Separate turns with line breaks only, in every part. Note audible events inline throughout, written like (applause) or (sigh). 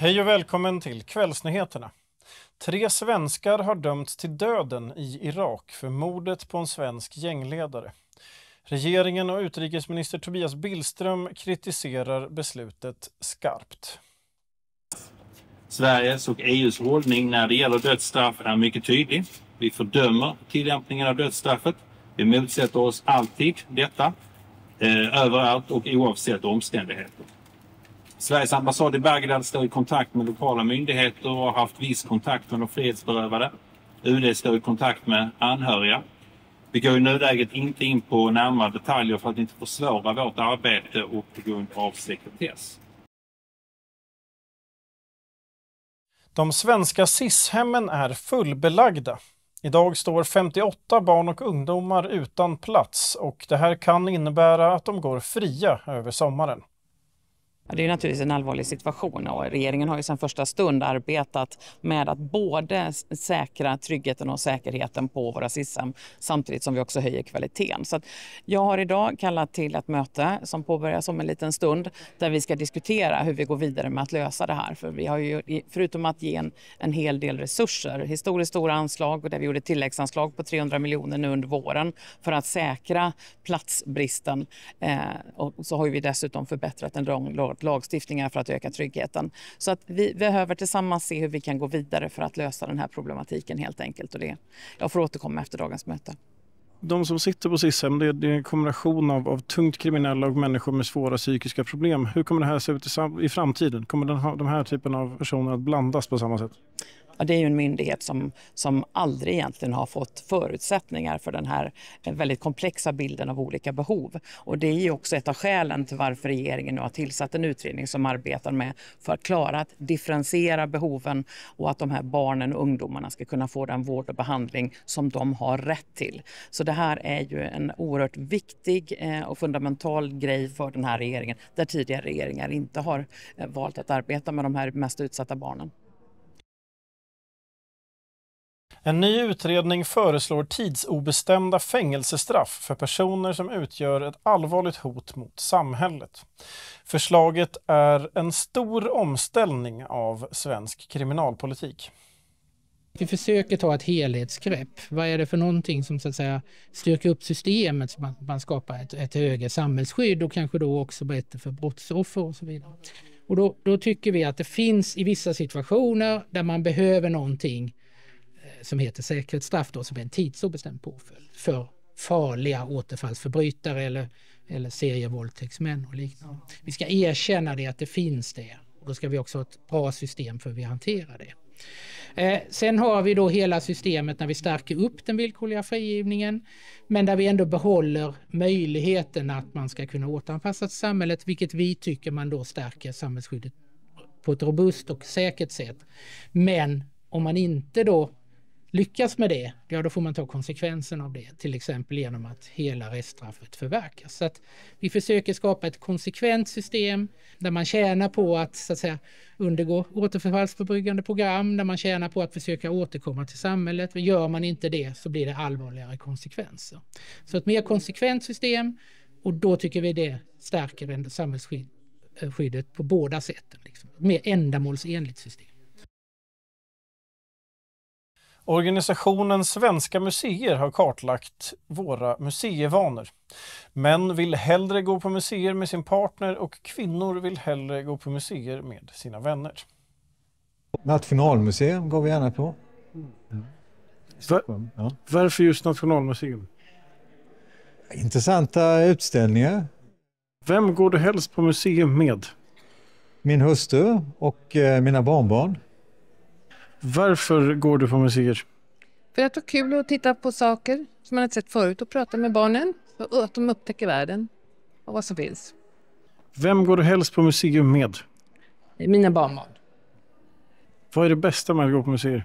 Hej och välkommen till Kvällsnyheterna. Tre svenskar har dömts till döden i Irak för mordet på en svensk gängledare. Regeringen och utrikesminister Tobias Billström kritiserar beslutet skarpt. Sveriges och EUs hållning när det gäller dödsstraff är mycket tydlig. Vi fördömer tillämpningen av dödsstraffet. Vi motsätter oss alltid detta, eh, överallt och oavsett omständigheter. Sveriges ambassad i Bagdad står i kontakt med lokala myndigheter och har haft viss kontakt med de frihetsberövade. UD står i kontakt med anhöriga. Vi går i nuläget inte in på närmare detaljer för att inte försvåra vårt arbete och på grund av sekretess. De svenska SIS-hemmen är fullbelagda. Idag står 58 barn och ungdomar utan plats och det här kan innebära att de går fria över sommaren.
Ja, det är naturligtvis en allvarlig situation och regeringen har ju sedan första stund arbetat med att både säkra tryggheten och säkerheten på våra SISAM samtidigt som vi också höjer kvaliteten. Så jag har idag kallat till ett möte som påbörjas om en liten stund där vi ska diskutera hur vi går vidare med att lösa det här. För vi har ju, förutom att ge en, en hel del resurser, historiskt stora anslag och där vi gjorde tilläggsanslag på 300 miljoner nu under våren för att säkra platsbristen. Eh, och så har vi dessutom förbättrat en lång framförallt lagstiftningar för att öka tryggheten. Så att vi behöver tillsammans se hur vi kan gå vidare för att lösa den här problematiken helt enkelt. Och det, jag får återkomma efter dagens möte.
De som sitter på Sis-hem, det, det, är en kombination av, av tungt kriminella och människor med svåra psykiska problem. Hur kommer det här se ut i, i framtiden? Kommer den, de här typen av personer att blandas på samma sätt?
Ja, det är ju en myndighet som, som aldrig egentligen har fått förutsättningar för den här eh, väldigt komplexa bilden av olika behov. Och det är också ett av skälen till varför regeringen nu har tillsatt en utredning som arbetar med för att klara att differentiera behoven och att de här barnen och ungdomarna ska kunna få den vård och behandling som de har rätt till. Så det här är ju en oerhört viktig eh, och fundamental grej för den här regeringen där tidigare regeringar inte har eh, valt att arbeta med de här mest utsatta barnen.
En ny utredning föreslår tidsobestämda fängelsestraff för personer som utgör ett allvarligt hot mot samhället. Förslaget är en stor omställning av svensk kriminalpolitik.
Vi försöker ta ett helhetsgrepp. Vad är det för någonting som så att säga styrker upp systemet så att man skapar ett, ett högre samhällsskydd och kanske då också bättre för brottsoffer och så vidare. Och då, då, tycker vi att det finns i vissa situationer där man behöver någonting som heter säkerhetsstraff då, som är en tidsobestämd påföljd för farliga återfallsförbrytare eller, eller serievåldtäktsmän och liknande. Vi ska erkänna det att det finns det och då ska vi också ha ett bra system för hur vi hanterar det. Eh, sen har vi då hela systemet när vi stärker upp den villkorliga frigivningen men där vi ändå behåller möjligheten att man ska kunna återanpassa till samhället vilket vi tycker man då stärker samhällsskyddet på ett robust och säkert sätt. Men om man inte då lyckas med det, ja då får man ta konsekvensen av det, till exempel genom att hela reststraffet förverkas. Så att vi försöker skapa ett konsekvent system där man tjänar på att, så att säga, undergå återfallsförebyggande program, där man tjänar på att försöka återkomma till samhället. Gör man inte det så blir det allvarligare konsekvenser. Så ett mer konsekvent system och då tycker vi det stärker samhällsskyddet på båda sätten. Liksom. Ett mer ändamålsenligt system.
Organisationen Svenska museer har kartlagt våra museivanor. Män vill hellre gå på museer med sin partner och kvinnor vill hellre gå på museer med sina vänner. Nationalmuseum går vi gärna på. Mm. Stockholm, ja. Varför just Nationalmuseum? Intressanta utställningar. Vem går du helst på museum med? Min hustru och eh, mina barnbarn. Varför går du på museer?
För att det är kul att titta på saker som man inte sett förut och prata med barnen. Och att de upptäcker världen och vad som finns.
Vem går du helst på museum med? Mina barnbarn. Vad är det bästa med att gå på museer?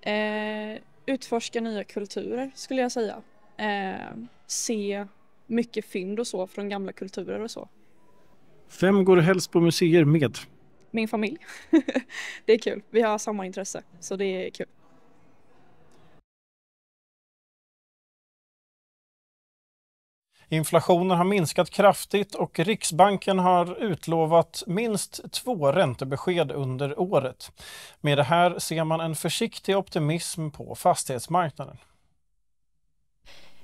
Eh, utforska nya kulturer skulle jag säga. Eh, se mycket fynd och så från gamla kulturer och så.
Vem går du helst på museer med?
min familj. (laughs) det är kul, vi har samma intresse så det
är kul.
Inflationen har minskat kraftigt och Riksbanken har utlovat minst två räntebesked under året. Med det här ser man en försiktig optimism på fastighetsmarknaden.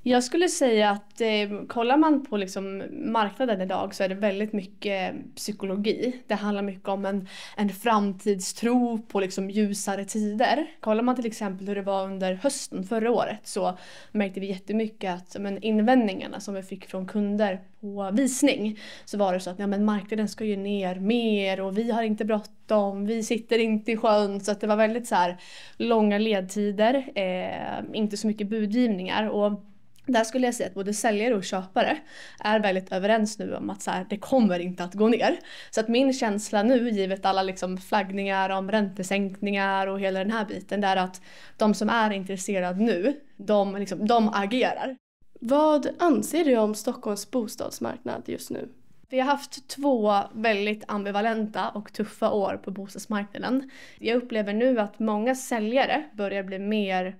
Jag skulle säga att eh, kollar man på liksom marknaden idag så är det väldigt mycket eh, psykologi. Det handlar mycket om en, en framtidstro på liksom ljusare tider. Kollar man till exempel hur det var under hösten förra året så märkte vi jättemycket att men, invändningarna som vi fick från kunder på visning så var det så att ja, men marknaden ska ju ner mer och vi har inte bråttom, vi sitter inte i sjön. Så att det var väldigt så här, långa ledtider, eh, inte så mycket budgivningar. Och där skulle jag säga att både säljare och köpare är väldigt överens nu om att så här, det kommer inte att gå ner. Så att min känsla nu, givet alla liksom flaggningar om räntesänkningar och hela den här biten, det är att de som är intresserade nu, de, liksom, de agerar. Vad anser du om Stockholms bostadsmarknad just nu? Vi har haft två väldigt ambivalenta och tuffa år på bostadsmarknaden. Jag upplever nu att många säljare börjar bli mer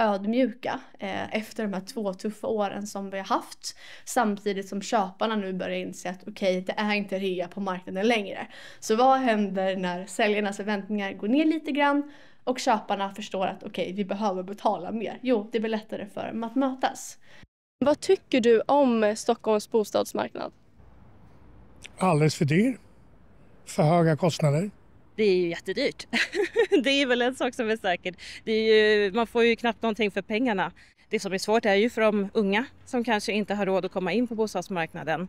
ödmjuka eh, efter de här två tuffa åren som vi har haft. Samtidigt som köparna nu börjar inse att okej, okay, det är inte rea på marknaden längre. Så vad händer när säljarnas förväntningar går ner lite grann och köparna förstår att okej, okay, vi behöver betala mer. Jo, det blir lättare för dem att mötas. Vad tycker du om Stockholms bostadsmarknad?
Alldeles för dyr. För höga kostnader
det är ju jättedyrt. (laughs) det är väl en sak som är säker. Det är ju, man får ju knappt någonting för pengarna. Det som är svårt är ju för de unga som kanske inte har råd att komma in på bostadsmarknaden.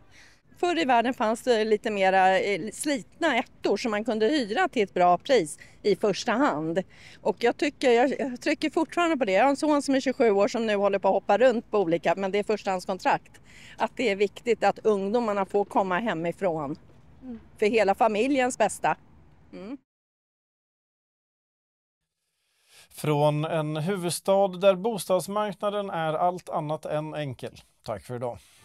Förr i världen fanns det lite mera eh, slitna ettor som man kunde hyra till ett bra pris i första hand. Och jag, tycker, jag trycker fortfarande på det. Jag har en son som är 27 år som nu håller på att hoppa runt på olika, men det är förstahandskontrakt. Att det är viktigt att ungdomarna får komma hemifrån. Mm. För hela familjens bästa. Mm.
Från en huvudstad där bostadsmarknaden är allt annat än enkel. Tack för idag.